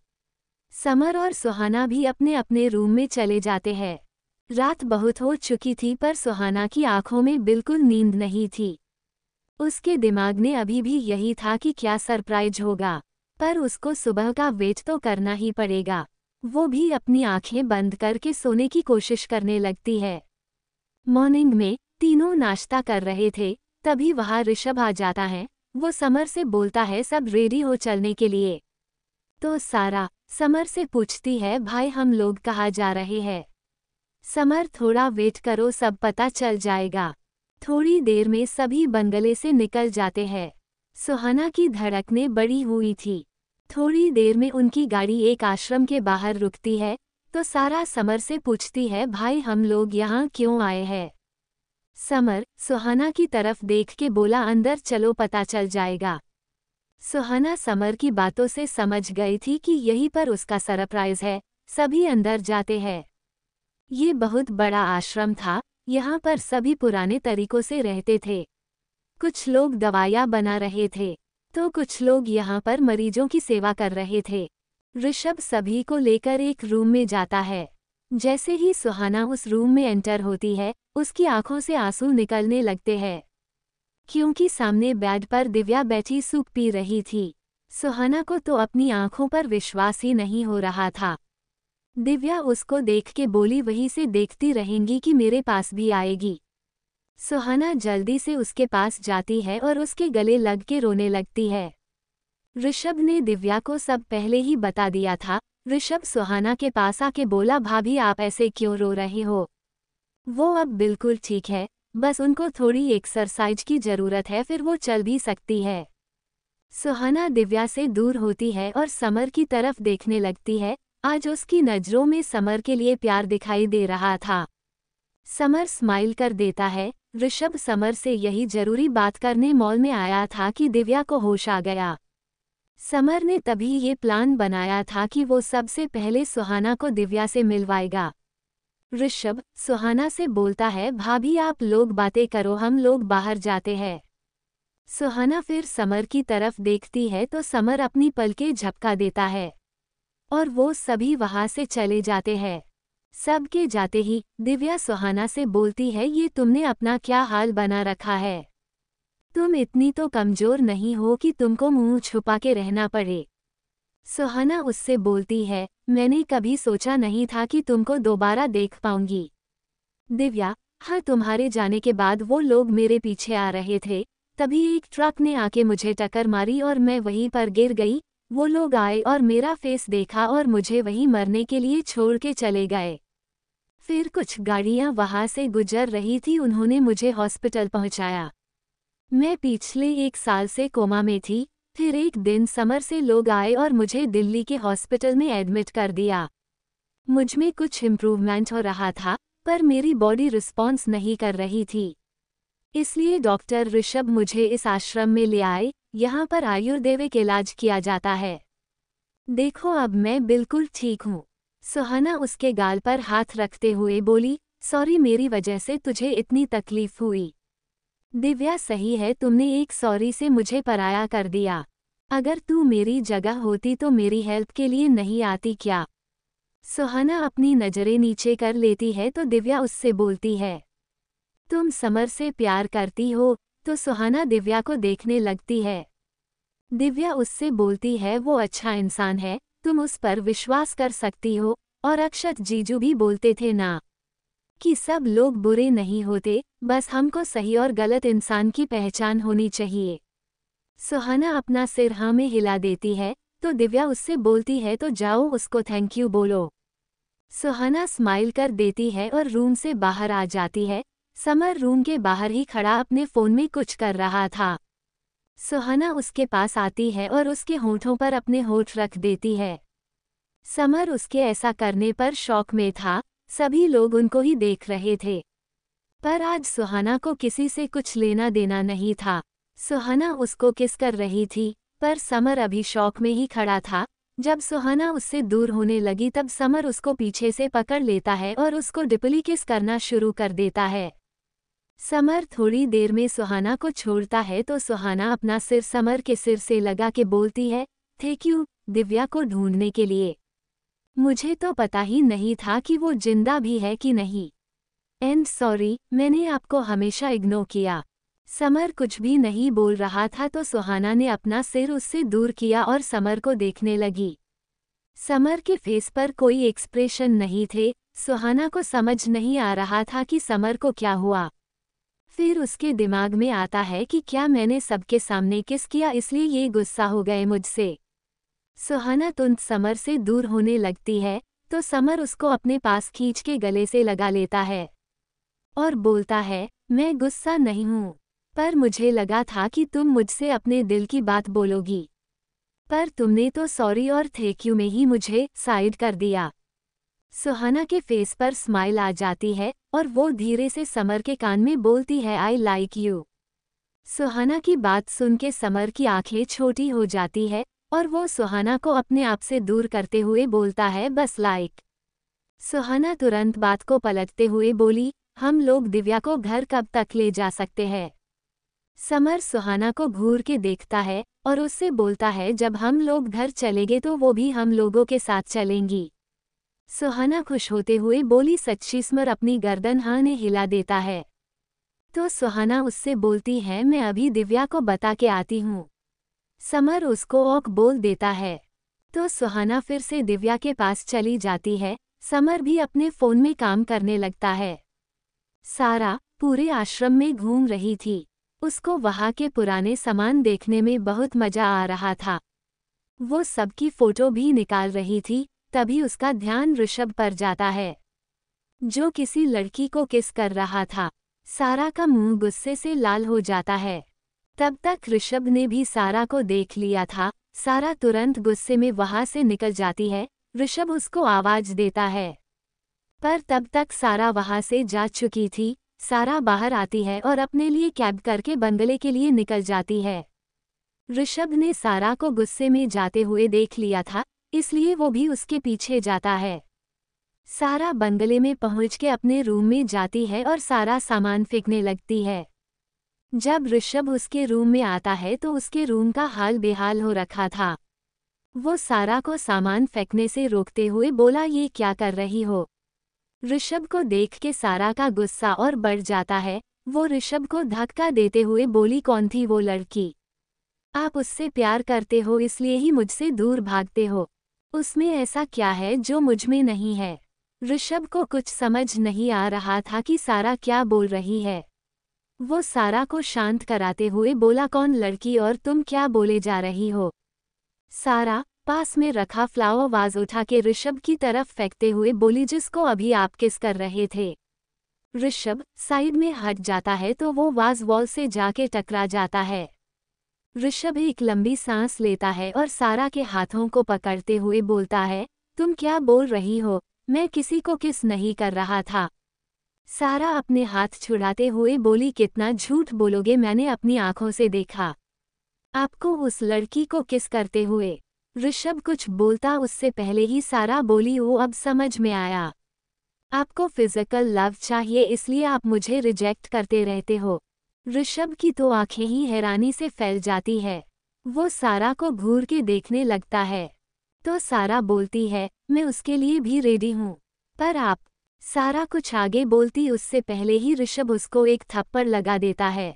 समर और सुहाना भी अपने अपने रूम में चले जाते हैं रात बहुत हो चुकी थी पर सुहाना की आंखों में बिल्कुल नींद नहीं थी उसके दिमाग ने अभी भी यही था कि क्या सरप्राइज होगा पर उसको सुबह का वेट तो करना ही पड़ेगा वो भी अपनी आंखें बंद करके सोने की कोशिश करने लगती है मॉर्निंग में तीनों नाश्ता कर रहे थे तभी वहाँ ऋषभ आ जाता है वो समर से बोलता है सब रेडी हो चलने के लिए तो सारा समर से पूछती है भाई हम लोग कहाँ जा रहे हैं समर थोड़ा वेट करो सब पता चल जाएगा थोड़ी देर में सभी बंगले से निकल जाते हैं सुहाना की धड़कने बड़ी हुई थी थोड़ी देर में उनकी गाड़ी एक आश्रम के बाहर रुकती है तो सारा समर से पूछती है भाई हम लोग यहाँ क्यों आए हैं समर सुहाना की तरफ देख के बोला अंदर चलो पता चल जाएगा सुहाना समर की बातों से समझ गई थी कि यहीं पर उसका सरप्राइज है सभी अंदर जाते हैं ये बहुत बड़ा आश्रम था यहाँ पर सभी पुराने तरीकों से रहते थे कुछ लोग दवायाँ बना रहे थे तो कुछ लोग यहाँ पर मरीजों की सेवा कर रहे थे ऋषभ सभी को लेकर एक रूम में जाता है जैसे ही सुहाना उस रूम में एंटर होती है उसकी आंखों से आंसू निकलने लगते हैं क्योंकि सामने बेड पर दिव्या बैठी सूप पी रही थी सुहाना को तो अपनी आंखों पर विश्वास ही नहीं हो रहा था दिव्या उसको देख के बोली वहीं से देखती रहेंगी कि मेरे पास भी आएगी सुहाना जल्दी से उसके पास जाती है और उसके गले लग के रोने लगती है ऋषभ ने दिव्या को सब पहले ही बता दिया था ऋषभ सुहाना के पास आके बोला भाभी आप ऐसे क्यों रो रहे हो वो अब बिल्कुल ठीक है बस उनको थोड़ी एक्सरसाइज की ज़रूरत है फिर वो चल भी सकती है सुहाना दिव्या से दूर होती है और समर की तरफ देखने लगती है आज उसकी नज़रों में समर के लिए प्यार दिखाई दे रहा था समर स्माइल कर देता है ऋषभ समर से यही जरूरी बात करने मॉल में आया था कि दिव्या को होश आ गया समर ने तभी ये प्लान बनाया था कि वो सबसे पहले सुहाना को दिव्या से मिलवाएगा ऋषभ सुहाना से बोलता है भाभी आप लोग बातें करो हम लोग बाहर जाते हैं सुहाना फिर समर की तरफ देखती है तो समर अपनी पलके झपका देता है और वो सभी वहाँ से चले जाते हैं सबके जाते ही दिव्या सुहाना से बोलती है ये तुमने अपना क्या हाल बना रखा है तुम इतनी तो कमजोर नहीं हो कि तुमको मुंह छुपा के रहना पड़े सुहाना उससे बोलती है मैंने कभी सोचा नहीं था कि तुमको दोबारा देख पाऊंगी दिव्या हाँ तुम्हारे जाने के बाद वो लोग मेरे पीछे आ रहे थे तभी एक ट्रक ने आके मुझे टक्कर मारी और मैं वहीं पर गिर गई वो लोग आए और मेरा फेस देखा और मुझे वहीं मरने के लिए छोड़ के चले गए फिर कुछ गाड़ियां वहां से गुजर रही थी उन्होंने मुझे हॉस्पिटल पहुंचाया मैं पिछले एक साल से कोमा में थी फिर एक दिन समर से लोग आए और मुझे दिल्ली के हॉस्पिटल में एडमिट कर दिया मुझ में कुछ इम्प्रूवमेंट हो रहा था पर मेरी बॉडी रिस्पॉन्स नहीं कर रही थी इसलिए डॉक्टर ऋषभ मुझे इस आश्रम में ले आए यहाँ पर आयुर्देविक इलाज किया जाता है देखो अब मैं बिल्कुल ठीक हूँ सुहाना उसके गाल पर हाथ रखते हुए बोली सॉरी मेरी वजह से तुझे इतनी तकलीफ हुई दिव्या सही है तुमने एक सॉरी से मुझे पराया कर दिया अगर तू मेरी जगह होती तो मेरी हेल्प के लिए नहीं आती क्या सुहाना अपनी नज़रें नीचे कर लेती है तो दिव्या उससे बोलती है तुम समर से प्यार करती हो तो सुहाना दिव्या को देखने लगती है दिव्या उससे बोलती है वो अच्छा इंसान है तुम उस पर विश्वास कर सकती हो और अक्षत जीजू भी बोलते थे ना कि सब लोग बुरे नहीं होते बस हमको सही और गलत इंसान की पहचान होनी चाहिए सुहाना अपना सिर हाँ में हिला देती है तो दिव्या उससे बोलती है तो जाओ उसको थैंक यू बोलो सुहाना स्माइल कर देती है और रूम से बाहर आ जाती है समर रूम के बाहर ही खड़ा अपने फ़ोन में कुछ कर रहा था सुहाना उसके पास आती है और उसके होठों पर अपने होठ रख देती है समर उसके ऐसा करने पर शौक में था सभी लोग उनको ही देख रहे थे पर आज सुहाना को किसी से कुछ लेना देना नहीं था सुहाना उसको किस कर रही थी पर समर अभी शौक में ही खड़ा था जब सुहाना उससे दूर होने लगी तब समर उसको पीछे से पकड़ लेता है और उसको डिपली किस करना शुरू कर देता है समर थोड़ी देर में सुहाना को छोड़ता है तो सुहाना अपना सिर समर के सिर से लगा के बोलती है थैंक यू दिव्या को ढूंढने के लिए मुझे तो पता ही नहीं था कि वो जिंदा भी है कि नहीं एंड सॉरी मैंने आपको हमेशा इग्नोर किया समर कुछ भी नहीं बोल रहा था तो सुहाना ने अपना सिर उससे दूर किया और समर को देखने लगी समर के फेस पर कोई एक्सप्रेशन नहीं थे सुहाना को समझ नहीं आ रहा था कि समर को क्या हुआ फिर उसके दिमाग में आता है कि क्या मैंने सबके सामने किस किया इसलिए ये गुस्सा हो गए मुझसे सुहाना तुंत समर से दूर होने लगती है तो समर उसको अपने पास खींच के गले से लगा लेता है और बोलता है मैं गुस्सा नहीं हूँ पर मुझे लगा था कि तुम मुझसे अपने दिल की बात बोलोगी पर तुमने तो सॉरी और थैंक यू में ही मुझे साइड कर दिया सुहाना के फेस पर स्माइल आ जाती है और वो धीरे से समर के कान में बोलती है आई लाइक यू सुहाना की बात सुन के समर की आंखें छोटी हो जाती है और वो सुहाना को अपने आप से दूर करते हुए बोलता है बस लाइक सुहाना तुरंत बात को पलटते हुए बोली हम लोग दिव्या को घर कब तक ले जा सकते हैं समर सुहाना को घूर के देखता है और उससे बोलता है जब हम लोग घर चलेंगे तो वो भी हम लोगों के साथ चलेंगी सुहाना खुश होते हुए बोली सच्ची स्मर अपनी गर्दन हाँ ने हिला देता है तो सुहाना उससे बोलती है मैं अभी दिव्या को बता के आती हूँ समर उसको ओक बोल देता है तो सुहाना फिर से दिव्या के पास चली जाती है समर भी अपने फोन में काम करने लगता है सारा पूरे आश्रम में घूम रही थी उसको वहाँ के पुराने सामान देखने में बहुत मजा आ रहा था वो सबकी फोटो भी निकाल रही थी तभी उसका ध्यान ऋषभ पर जाता है जो किसी लड़की को किस कर रहा था सारा का मुंह गुस्से से लाल हो जाता है तब तक ऋषभ ने भी सारा को देख लिया था सारा तुरंत गुस्से में वहां से निकल जाती है ऋषभ उसको आवाज देता है पर तब तक सारा वहां से जा चुकी थी सारा बाहर आती है और अपने लिए कैब करके बंगले के लिए निकल जाती है ऋषभ ने सारा को गुस्से में जाते हुए देख लिया था इसलिए वो भी उसके पीछे जाता है सारा बंगले में पहुंच के अपने रूम में जाती है और सारा सामान फेंकने लगती है जब ऋषभ उसके रूम में आता है तो उसके रूम का हाल बेहाल हो रखा था वो सारा को सामान फेंकने से रोकते हुए बोला ये क्या कर रही हो ऋषभ को देख के सारा का गुस्सा और बढ़ जाता है वो ऋषभ को धक्का देते हुए बोली कौन थी वो लड़की आप उससे प्यार करते हो इसलिए ही मुझसे दूर भागते हो उसमें ऐसा क्या है जो मुझ में नहीं है ऋषभ को कुछ समझ नहीं आ रहा था कि सारा क्या बोल रही है वो सारा को शांत कराते हुए बोला कौन लड़की और तुम क्या बोले जा रही हो सारा पास में रखा फ्लावर वाज उठा के ऋषभ की तरफ फेंकते हुए बोली जिसको अभी आप किस कर रहे थे ऋषभ साइड में हट जाता है तो वो वाज वॉल से जाके टकरा जाता है ऋषभ एक लंबी सांस लेता है और सारा के हाथों को पकड़ते हुए बोलता है तुम क्या बोल रही हो मैं किसी को किस नहीं कर रहा था सारा अपने हाथ छुड़ाते हुए बोली कितना झूठ बोलोगे मैंने अपनी आंखों से देखा आपको उस लड़की को किस करते हुए ऋषभ कुछ बोलता उससे पहले ही सारा बोली वो अब समझ में आया आपको फिजिकल लव चाहिए इसलिए आप मुझे रिजेक्ट करते रहते हो ऋषभ की तो आंखें ही हैरानी से फैल जाती है वो सारा को घूर के देखने लगता है तो सारा बोलती है मैं उसके लिए भी रेडी हूँ पर आप सारा कुछ आगे बोलती उससे पहले ही ऋषभ उसको एक थप्पड़ लगा देता है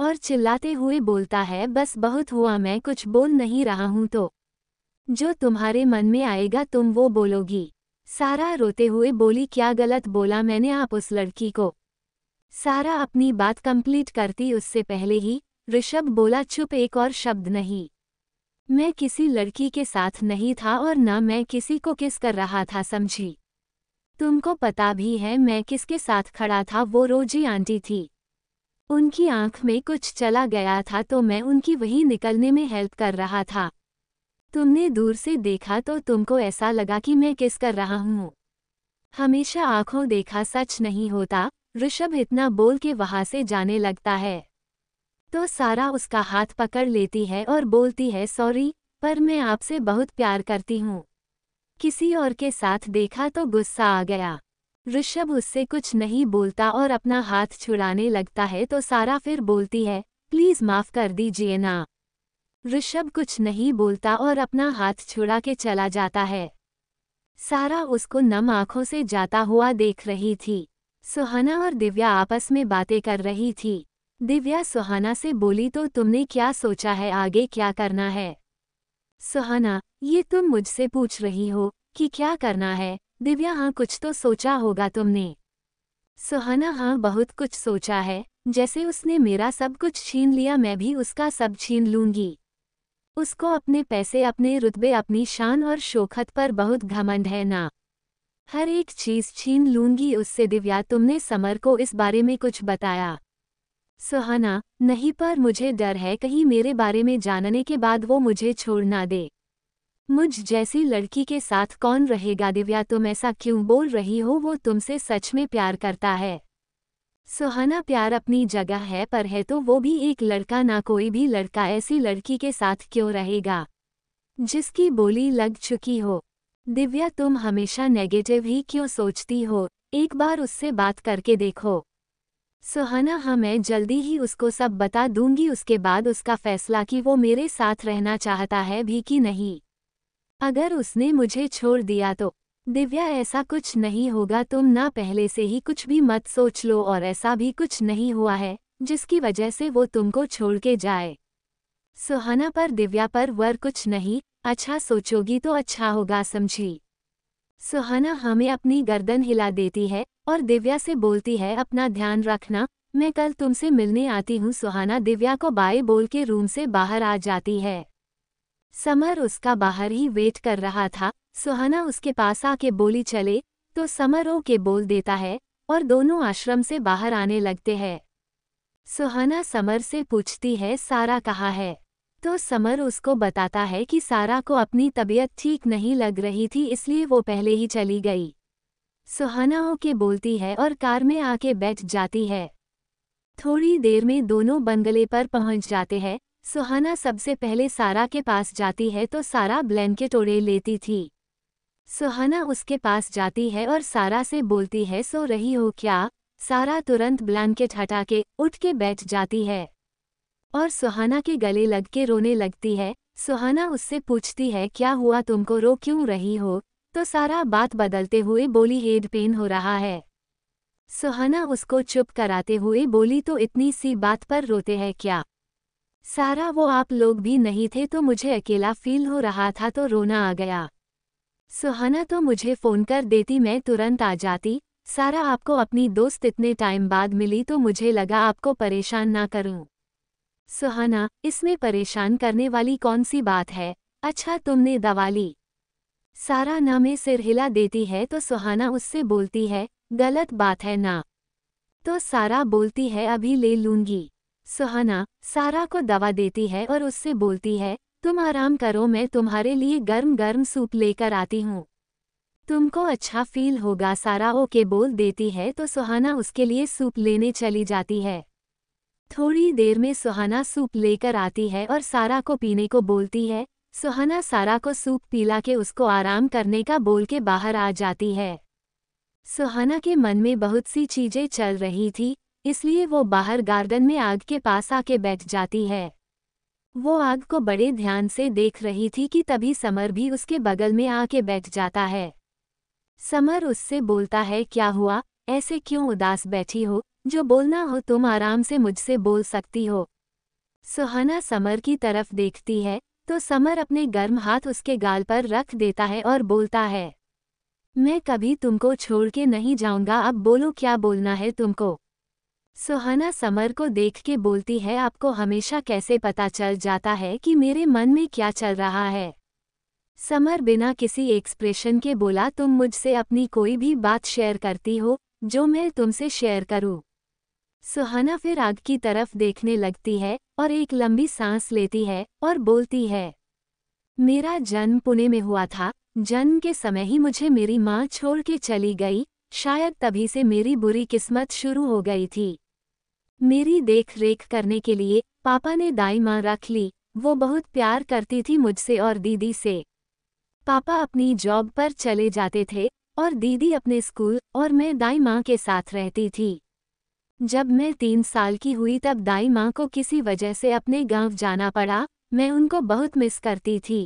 और चिल्लाते हुए बोलता है बस बहुत हुआ मैं कुछ बोल नहीं रहा हूं तो जो तुम्हारे मन में आएगा तुम वो बोलोगी सारा रोते हुए बोली क्या गलत बोला मैंने आप उस लड़की को सारा अपनी बात कंप्लीट करती उससे पहले ही ऋषभ बोला चुप एक और शब्द नहीं मैं किसी लड़की के साथ नहीं था और न मैं किसी को किस कर रहा था समझी तुमको पता भी है मैं किसके साथ खड़ा था वो रोजी आंटी थी उनकी आंख में कुछ चला गया था तो मैं उनकी वही निकलने में हेल्प कर रहा था तुमने दूर से देखा तो तुमको ऐसा लगा कि मैं किस कर रहा हूँ हमेशा आंखों देखा सच नहीं होता ऋषभ इतना बोल के वहां से जाने लगता है तो सारा उसका हाथ पकड़ लेती है और बोलती है सॉरी पर मैं आपसे बहुत प्यार करती हूँ किसी और के साथ देखा तो गुस्सा आ गया ऋषभ उससे कुछ नहीं बोलता और अपना हाथ छुड़ाने लगता है तो सारा फिर बोलती है प्लीज माफ कर दीजिए ना ऋषभ कुछ नहीं बोलता और अपना हाथ छुड़ा के चला जाता है सारा उसको नम आंखों से जाता हुआ देख रही थी सुहाना और दिव्या आपस में बातें कर रही थी दिव्या सुहाना से बोली तो तुमने क्या सोचा है आगे क्या करना है सुहाना ये तुम मुझसे पूछ रही हो कि क्या करना है दिव्या हाँ कुछ तो सोचा होगा तुमने सुहाना हाँ बहुत कुछ सोचा है जैसे उसने मेरा सब कुछ छीन लिया मैं भी उसका सब छीन लूंगी उसको अपने पैसे अपने रुतबे अपनी शान और शोखत पर बहुत घमंड है ना हर एक चीज छीन लूंगी उससे दिव्या तुमने समर को इस बारे में कुछ बताया सुहाना नहीं पर मुझे डर है कहीं मेरे बारे में जानने के बाद वो मुझे छोड़ ना दे मुझ जैसी लड़की के साथ कौन रहेगा दिव्या तुम ऐसा क्यों बोल रही हो वो तुमसे सच में प्यार करता है सुहाना प्यार अपनी जगह है पर है तो वो भी एक लड़का ना कोई भी लड़का ऐसी लड़की के साथ क्यों रहेगा जिसकी बोली लग चुकी हो दिव्या तुम हमेशा नेगेटिव ही क्यों सोचती हो एक बार उससे बात करके देखो सुहाना हाँ मैं जल्दी ही उसको सब बता दूंगी उसके बाद उसका फैसला कि वो मेरे साथ रहना चाहता है भी कि नहीं अगर उसने मुझे छोड़ दिया तो दिव्या ऐसा कुछ नहीं होगा तुम ना पहले से ही कुछ भी मत सोच लो और ऐसा भी कुछ नहीं हुआ है जिसकी वजह से वो तुमको छोड़ के जाए सुहाना पर दिव्या पर वर कुछ नहीं अच्छा सोचोगी तो अच्छा होगा समझी सुहाना हमें अपनी गर्दन हिला देती है और दिव्या से बोलती है अपना ध्यान रखना मैं कल तुमसे मिलने आती हूँ सुहाना दिव्या को बाय बोल के रूम से बाहर आ जाती है समर उसका बाहर ही वेट कर रहा था सुहाना उसके पास आके बोली चले तो समर ओके बोल देता है और दोनों आश्रम से बाहर आने लगते हैं सुहाना समर से पूछती है सारा कहाँ है तो समर उसको बताता है कि सारा को अपनी तबीयत ठीक नहीं लग रही थी इसलिए वो पहले ही चली गई सुहाना ओके बोलती है और कार में आके बैठ जाती है थोड़ी देर में दोनों बंगले पर पहुंच जाते हैं सुहाना सबसे पहले सारा के पास जाती है तो सारा ब्लैंकेट ओढ़े लेती थी सुहाना उसके पास जाती है और सारा से बोलती है सो रही हो क्या सारा तुरंत ब्लैंकेट हटा के उठ के बैठ जाती है और सुहाना के गले लग के रोने लगती है सुहाना उससे पूछती है क्या हुआ तुमको रो क्यों रही हो तो सारा बात बदलते हुए बोली हेड पेन हो रहा है सुहाना उसको चुप कराते हुए बोली तो इतनी सी बात पर रोते हैं क्या सारा वो आप लोग भी नहीं थे तो मुझे अकेला फील हो रहा था तो रोना आ गया सुहाना तो मुझे फ़ोन कर देती मैं तुरंत आ जाती सारा आपको अपनी दोस्त इतने टाइम बाद मिली तो मुझे लगा आपको परेशान ना करूं। सुहाना इसमें परेशान करने वाली कौन सी बात है अच्छा तुमने दवा ली सारा ना में सिर हिला देती है तो सुहाना उससे बोलती है गलत बात है ना तो सारा बोलती है अभी ले लूंगी सुहाना सारा को दवा देती है और उससे बोलती है तुम आराम करो मैं तुम्हारे लिए गर्म गर्म सूप लेकर आती हूँ तुमको अच्छा फील होगा सारा ओके बोल देती है तो सुहाना उसके लिए सूप लेने चली जाती है थोड़ी देर में सुहाना सूप लेकर आती है और सारा को पीने को बोलती है सुहाना सारा को सूप पिला के उसको आराम करने का बोल के बाहर आ जाती है सुहाना के मन में बहुत सी चीजें चल रही थी इसलिए वो बाहर गार्डन में आग के पास आके बैठ जाती है वो आग को बड़े ध्यान से देख रही थी कि तभी समर भी उसके बगल में आके बैठ जाता है समर उससे बोलता है क्या हुआ ऐसे क्यों उदास बैठी हो जो बोलना हो तुम आराम से मुझसे बोल सकती हो सुहाना समर की तरफ देखती है तो समर अपने गर्म हाथ उसके गाल पर रख देता है और बोलता है मैं कभी तुमको छोड़ के नहीं जाऊंगा अब बोलो क्या बोलना है तुमको सुहाना समर को देख के बोलती है आपको हमेशा कैसे पता चल जाता है कि मेरे मन में क्या चल रहा है समर बिना किसी एक्सप्रेशन के बोला तुम मुझसे अपनी कोई भी बात शेयर करती हो जो मैं तुमसे शेयर करूं। सुहाना फिर आग की तरफ देखने लगती है और एक लंबी सांस लेती है और बोलती है मेरा जन्म पुणे में हुआ था जन्म के समय ही मुझे मेरी माँ छोड़ के चली गई शायद तभी से मेरी बुरी किस्मत शुरू हो गई थी मेरी देख रेख करने के लिए पापा ने दाई माँ रख ली वो बहुत प्यार करती थी मुझसे और दीदी से पापा अपनी जॉब पर चले जाते थे और दीदी अपने स्कूल और मैं दाई माँ के साथ रहती थी जब मैं तीन साल की हुई तब दाई माँ को किसी वजह से अपने गांव जाना पड़ा मैं उनको बहुत मिस करती थी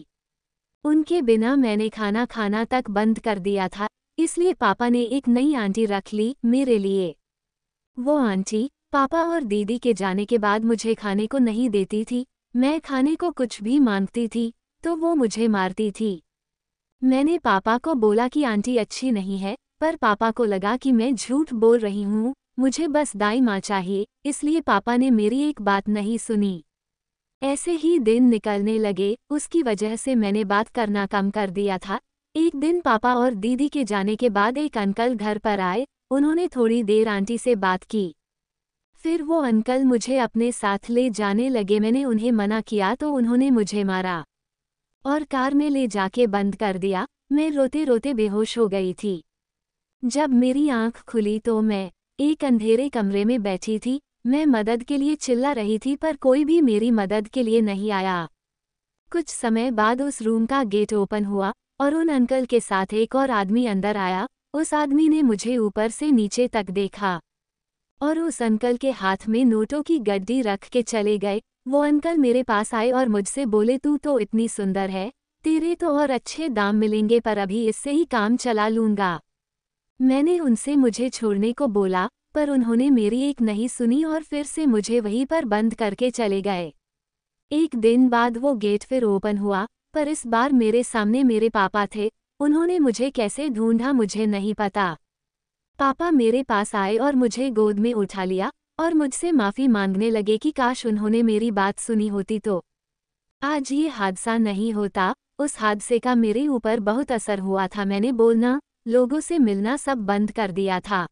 उनके बिना मैंने खाना खाना तक बंद कर दिया था इसलिए पापा ने एक नई आंटी रख ली मेरे लिए वो आंटी पापा और दीदी के जाने के बाद मुझे खाने को नहीं देती थी मैं खाने को कुछ भी मांगती थी तो वो मुझे मारती थी मैंने पापा को बोला कि आंटी अच्छी नहीं है पर पापा को लगा कि मैं झूठ बोल रही हूँ मुझे बस दाई माँ चाहिए इसलिए पापा ने मेरी एक बात नहीं सुनी ऐसे ही दिन निकलने लगे उसकी वजह से मैंने बात करना कम कर दिया था एक दिन पापा और दीदी के जाने के बाद एक अंकल घर पर आए उन्होंने थोड़ी देर आंटी से बात की फिर वो अंकल मुझे अपने साथ ले जाने लगे मैंने उन्हें मना किया तो उन्होंने मुझे मारा और कार में ले जाके बंद कर दिया मैं रोते रोते बेहोश हो गई थी जब मेरी आंख खुली तो मैं एक अंधेरे कमरे में बैठी थी मैं मदद के लिए चिल्ला रही थी पर कोई भी मेरी मदद के लिए नहीं आया कुछ समय बाद उस रूम का गेट ओपन हुआ और उन अंकल के साथ एक और आदमी अंदर आया उस आदमी ने मुझे ऊपर से नीचे तक देखा और उस अंकल के हाथ में नोटों की गड्डी रख के चले गए वो अंकल मेरे पास आए और मुझसे बोले तू तो इतनी सुंदर है तेरे तो और अच्छे दाम मिलेंगे पर अभी इससे ही काम चला लूँगा मैंने उनसे मुझे छोड़ने को बोला पर उन्होंने मेरी एक नहीं सुनी और फिर से मुझे वहीं पर बंद करके चले गए एक दिन बाद वो गेट फिर ओपन हुआ पर इस बार मेरे सामने मेरे पापा थे उन्होंने मुझे कैसे ढूंढा मुझे नहीं पता पापा मेरे पास आए और मुझे गोद में उठा लिया और मुझसे माफ़ी मांगने लगे कि काश उन्होंने मेरी बात सुनी होती तो आज ये हादसा नहीं होता उस हादसे का मेरे ऊपर बहुत असर हुआ था मैंने बोलना लोगों से मिलना सब बंद कर दिया था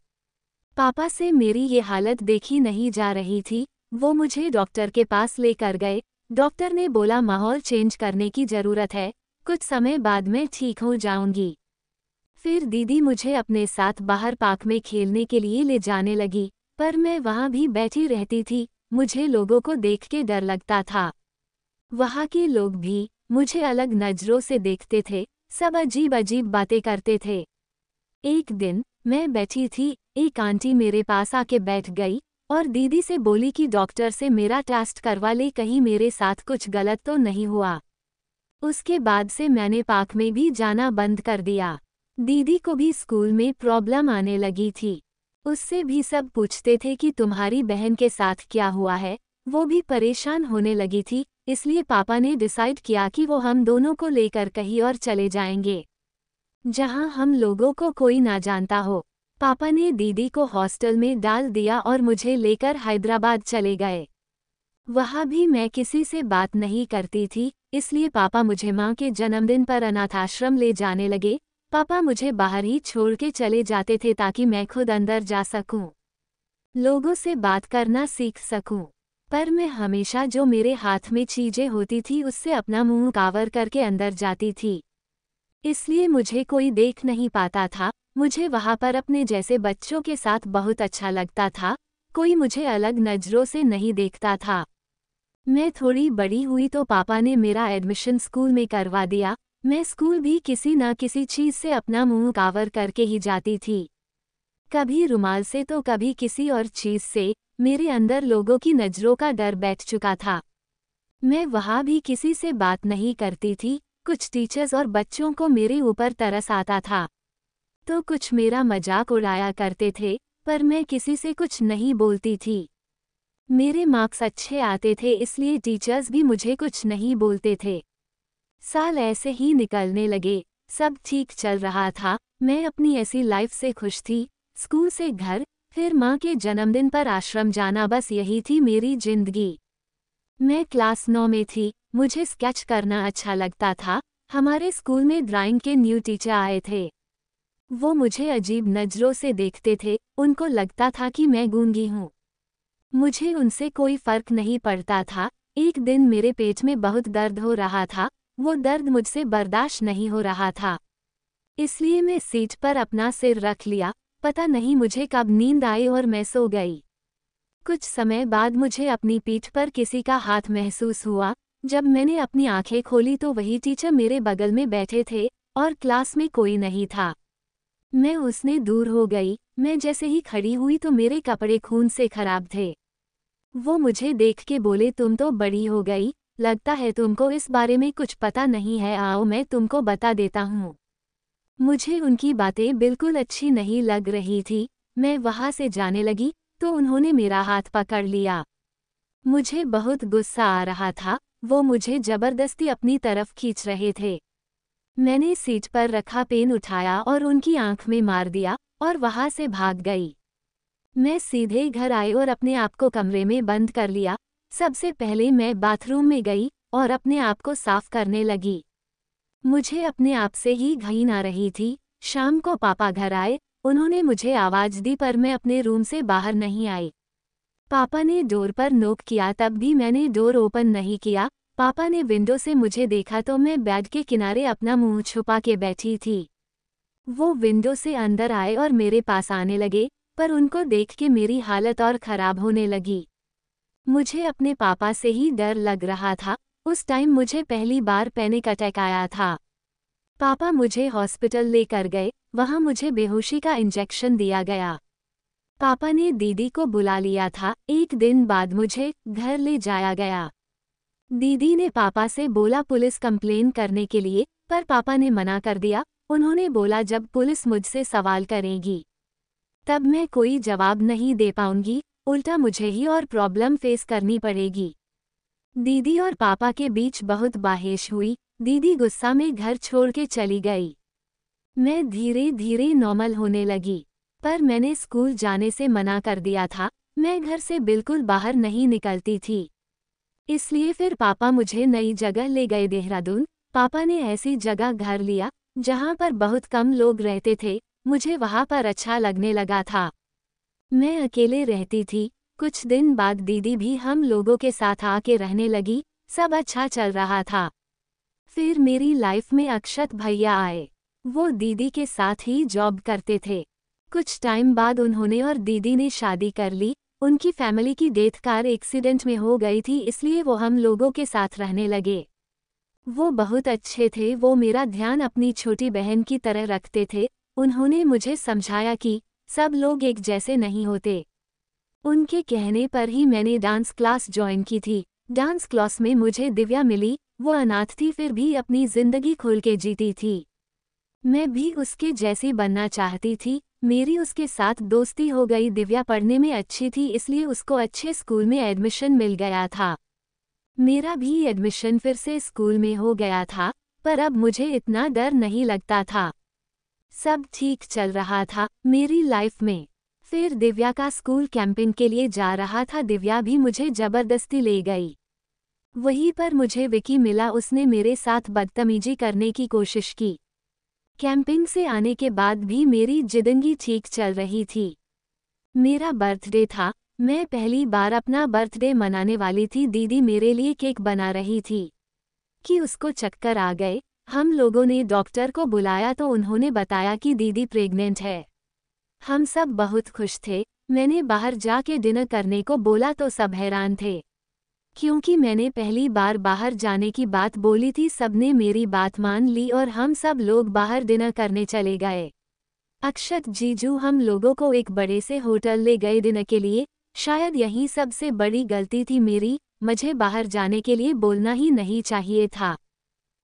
पापा से मेरी ये हालत देखी नहीं जा रही थी वो मुझे डॉक्टर के पास लेकर गए डॉक्टर ने बोला माहौल चेंज करने की ज़रूरत है कुछ समय बाद मैं ठीक हो जाऊंगी फिर दीदी मुझे अपने साथ बाहर पार्क में खेलने के लिए ले जाने लगी पर मैं वहाँ भी बैठी रहती थी मुझे लोगों को देख के डर लगता था वहाँ के लोग भी मुझे अलग नज़रों से देखते थे सब अजीब अजीब बातें करते थे एक दिन मैं बैठी थी एक आंटी मेरे पास आके बैठ गई और दीदी से बोली कि डॉक्टर से मेरा टेस्ट करवा ले कहीं मेरे साथ कुछ गलत तो नहीं हुआ उसके बाद से मैंने पार्क में भी जाना बंद कर दिया दीदी को भी स्कूल में प्रॉब्लम आने लगी थी उससे भी सब पूछते थे कि तुम्हारी बहन के साथ क्या हुआ है वो भी परेशान होने लगी थी इसलिए पापा ने डिसाइड किया कि वो हम दोनों को लेकर कहीं और चले जाएंगे जहां हम लोगों को कोई ना जानता हो पापा ने दीदी को हॉस्टल में डाल दिया और मुझे लेकर हैदराबाद चले गए वहाँ भी मैं किसी से बात नहीं करती थी इसलिए पापा मुझे माँ के जन्मदिन पर अनाथाश्रम ले जाने लगे पापा मुझे बाहर ही छोड़ के चले जाते थे ताकि मैं खुद अंदर जा सकूं, लोगों से बात करना सीख सकूं। पर मैं हमेशा जो मेरे हाथ में चीजें होती थी उससे अपना मुंह कावर करके अंदर जाती थी इसलिए मुझे कोई देख नहीं पाता था मुझे वहाँ पर अपने जैसे बच्चों के साथ बहुत अच्छा लगता था कोई मुझे अलग नज़रों से नहीं देखता था मैं थोड़ी बड़ी हुई तो पापा ने मेरा एडमिशन स्कूल में करवा दिया मैं स्कूल भी किसी न किसी चीज से अपना मुंह कावर करके ही जाती थी कभी रुमाल से तो कभी किसी और चीज से मेरे अंदर लोगों की नज़रों का डर बैठ चुका था मैं वहाँ भी किसी से बात नहीं करती थी कुछ टीचर्स और बच्चों को मेरे ऊपर तरस आता था तो कुछ मेरा मजाक उड़ाया करते थे पर मैं किसी से कुछ नहीं बोलती थी मेरे मार्क्स अच्छे आते थे इसलिए टीचर्स भी मुझे कुछ नहीं बोलते थे साल ऐसे ही निकलने लगे सब ठीक चल रहा था मैं अपनी ऐसी लाइफ से खुश थी स्कूल से घर फिर माँ के जन्मदिन पर आश्रम जाना बस यही थी मेरी जिंदगी मैं क्लास नौ में थी मुझे स्केच करना अच्छा लगता था हमारे स्कूल में ड्राइंग के न्यू टीचर आए थे वो मुझे अजीब नज़रों से देखते थे उनको लगता था कि मैं गूंगी हूँ मुझे उनसे कोई फ़र्क नहीं पड़ता था एक दिन मेरे पेट में बहुत दर्द हो रहा था वो दर्द मुझसे बर्दाश्त नहीं हो रहा था इसलिए मैं सीट पर अपना सिर रख लिया पता नहीं मुझे कब नींद आई और मैं सो गई कुछ समय बाद मुझे अपनी पीठ पर किसी का हाथ महसूस हुआ जब मैंने अपनी आंखें खोली तो वही टीचर मेरे बगल में बैठे थे और क्लास में कोई नहीं था मैं उसने दूर हो गई मैं जैसे ही खड़ी हुई तो मेरे कपड़े खून से खराब थे वो मुझे देख के बोले तुम तो बड़ी हो गई लगता है तुमको इस बारे में कुछ पता नहीं है आओ मैं तुमको बता देता हूँ मुझे उनकी बातें बिल्कुल अच्छी नहीं लग रही थी मैं वहाँ से जाने लगी तो उन्होंने मेरा हाथ पकड़ लिया मुझे बहुत गुस्सा आ रहा था वो मुझे जबरदस्ती अपनी तरफ खींच रहे थे मैंने सीट पर रखा पेन उठाया और उनकी आंख में मार दिया और वहाँ से भाग गई मैं सीधे घर आई और अपने आप को कमरे में बंद कर लिया सबसे पहले मैं बाथरूम में गई और अपने आप को साफ करने लगी मुझे अपने आप से ही घीन आ रही थी शाम को पापा घर आए उन्होंने मुझे आवाज़ दी पर मैं अपने रूम से बाहर नहीं आई पापा ने डोर पर नोक किया तब भी मैंने डोर ओपन नहीं किया पापा ने विंडो से मुझे देखा तो मैं बेड के किनारे अपना मुंह छुपा के बैठी थी वो विंडो से अंदर आए और मेरे पास आने लगे पर उनको देख के मेरी हालत और खराब होने लगी मुझे अपने पापा से ही डर लग रहा था उस टाइम मुझे पहली बार पैनिक अटैक आया था पापा मुझे हॉस्पिटल लेकर गए वहाँ मुझे बेहोशी का इंजेक्शन दिया गया पापा ने दीदी को बुला लिया था एक दिन बाद मुझे घर ले जाया गया दीदी ने पापा से बोला पुलिस कंप्लेन करने के लिए पर पापा ने मना कर दिया उन्होंने बोला जब पुलिस मुझसे सवाल करेगी तब मैं कोई जवाब नहीं दे पाऊंगी उल्टा मुझे ही और प्रॉब्लम फेस करनी पड़ेगी दीदी और पापा के बीच बहुत बाहेश हुई दीदी गुस्सा में घर छोड़ के चली गई मैं धीरे धीरे नॉर्मल होने लगी पर मैंने स्कूल जाने से मना कर दिया था मैं घर से बिल्कुल बाहर नहीं निकलती थी इसलिए फिर पापा मुझे नई जगह ले गए देहरादून पापा ने ऐसी जगह घर लिया जहाँ पर बहुत कम लोग रहते थे मुझे वहाँ पर अच्छा लगने लगा था मैं अकेले रहती थी कुछ दिन बाद दीदी भी हम लोगों के साथ आके रहने लगी सब अच्छा चल रहा था फिर मेरी लाइफ में अक्षत भैया आए वो दीदी के साथ ही जॉब करते थे कुछ टाइम बाद उन्होंने और दीदी ने शादी कर ली उनकी फैमिली की डेथ कार एक्सीडेंट में हो गई थी इसलिए वो हम लोगों के साथ रहने लगे वो बहुत अच्छे थे वो मेरा ध्यान अपनी छोटी बहन की तरह रखते थे उन्होंने मुझे समझाया कि सब लोग एक जैसे नहीं होते उनके कहने पर ही मैंने डांस क्लास ज्वाइन की थी डांस क्लास में मुझे दिव्या मिली वो अनाथ थी फिर भी अपनी जिंदगी खोल के जीती थी मैं भी उसके जैसी बनना चाहती थी मेरी उसके साथ दोस्ती हो गई दिव्या पढ़ने में अच्छी थी इसलिए उसको अच्छे स्कूल में एडमिशन मिल गया था मेरा भी एडमिशन फिर से स्कूल में हो गया था पर अब मुझे इतना डर नहीं लगता था सब ठीक चल रहा था मेरी लाइफ में फिर दिव्या का स्कूल कैंपिंग के लिए जा रहा था दिव्या भी मुझे जबरदस्ती ले गई वहीं पर मुझे विकी मिला उसने मेरे साथ बदतमीजी करने की कोशिश की कैंपिंग से आने के बाद भी मेरी जिदंगी ठीक चल रही थी मेरा बर्थडे था मैं पहली बार अपना बर्थडे मनाने वाली थी दीदी मेरे लिए केक बना रही थी कि उसको चक्कर आ गए हम लोगों ने डॉक्टर को बुलाया तो उन्होंने बताया कि दीदी प्रेग्नेंट है हम सब बहुत खुश थे मैंने बाहर जाके डिनर करने को बोला तो सब हैरान थे क्योंकि मैंने पहली बार बाहर जाने की बात बोली थी सबने मेरी बात मान ली और हम सब लोग बाहर डिनर करने चले गए अक्षत जीजू हम लोगों को एक बड़े से होटल ले गए डिनर के लिए शायद यही सबसे बड़ी गलती थी मेरी मुझे बाहर जाने के लिए बोलना ही नहीं चाहिए था